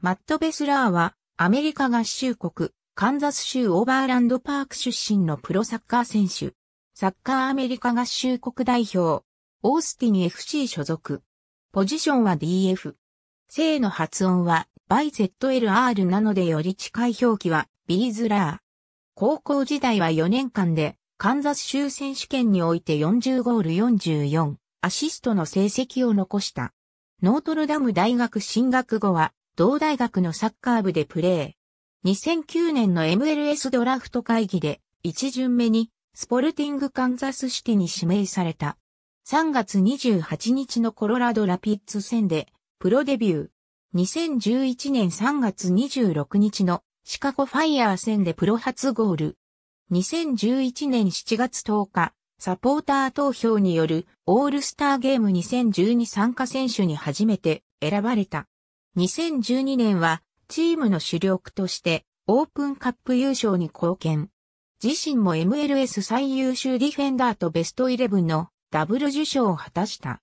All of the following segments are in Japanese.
マット・ベスラーは、アメリカ合衆国、カンザス州オーバーランドパーク出身のプロサッカー選手。サッカーアメリカ合衆国代表。オースティン FC 所属。ポジションは DF。性の発音は、バイ ZLR なのでより近い表記は、ビーズラー。高校時代は4年間で、カンザス州選手権において40ゴール44、アシストの成績を残した。ノートルダム大学進学後は、同大学のサッカー部でプレー。2009年の MLS ドラフト会議で1巡目にスポルティングカンザスシティに指名された。3月28日のコロラドラピッツ戦でプロデビュー。2011年3月26日のシカゴファイヤー戦でプロ初ゴール。2011年7月10日、サポーター投票によるオールスターゲーム2012参加選手に初めて選ばれた。2012年はチームの主力としてオープンカップ優勝に貢献。自身も MLS 最優秀ディフェンダーとベストイレブンのダブル受賞を果たした。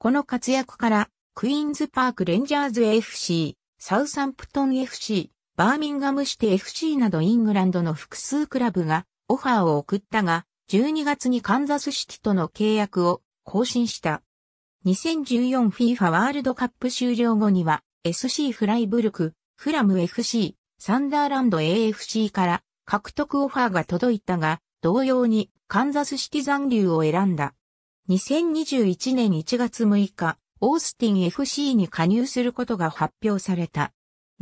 この活躍から、クイーンズパークレンジャーズ FC、サウサンプトン FC、バーミンガムシティ FC などイングランドの複数クラブがオファーを送ったが、12月にカンザスシティとの契約を更新した。2014FIFA ワールドカップ終了後には、SC フライブルク、フラム FC、サンダーランド AFC から獲得オファーが届いたが、同様にカンザスシティ残留を選んだ。2021年1月6日、オースティン FC に加入することが発表された。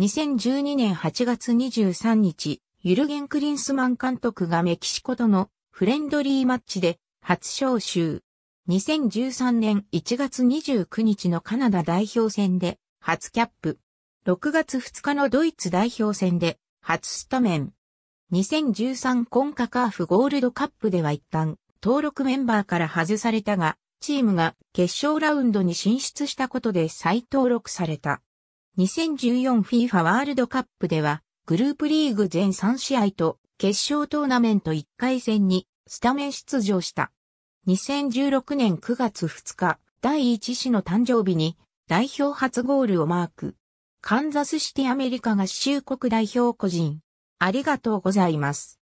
2012年8月23日、ユルゲン・クリンスマン監督がメキシコとのフレンドリーマッチで初招集。2013年1月29日のカナダ代表戦で初キャップ。6月2日のドイツ代表戦で初スタメン。2013コンカカーフゴールドカップでは一旦登録メンバーから外されたが、チームが決勝ラウンドに進出したことで再登録された。2014FIFA ワールドカップでは、グループリーグ全3試合と決勝トーナメント1回戦にスタメン出場した。2016年9月2日、第1子の誕生日に代表初ゴールをマーク。カンザスシティアメリカ合衆国代表個人。ありがとうございます。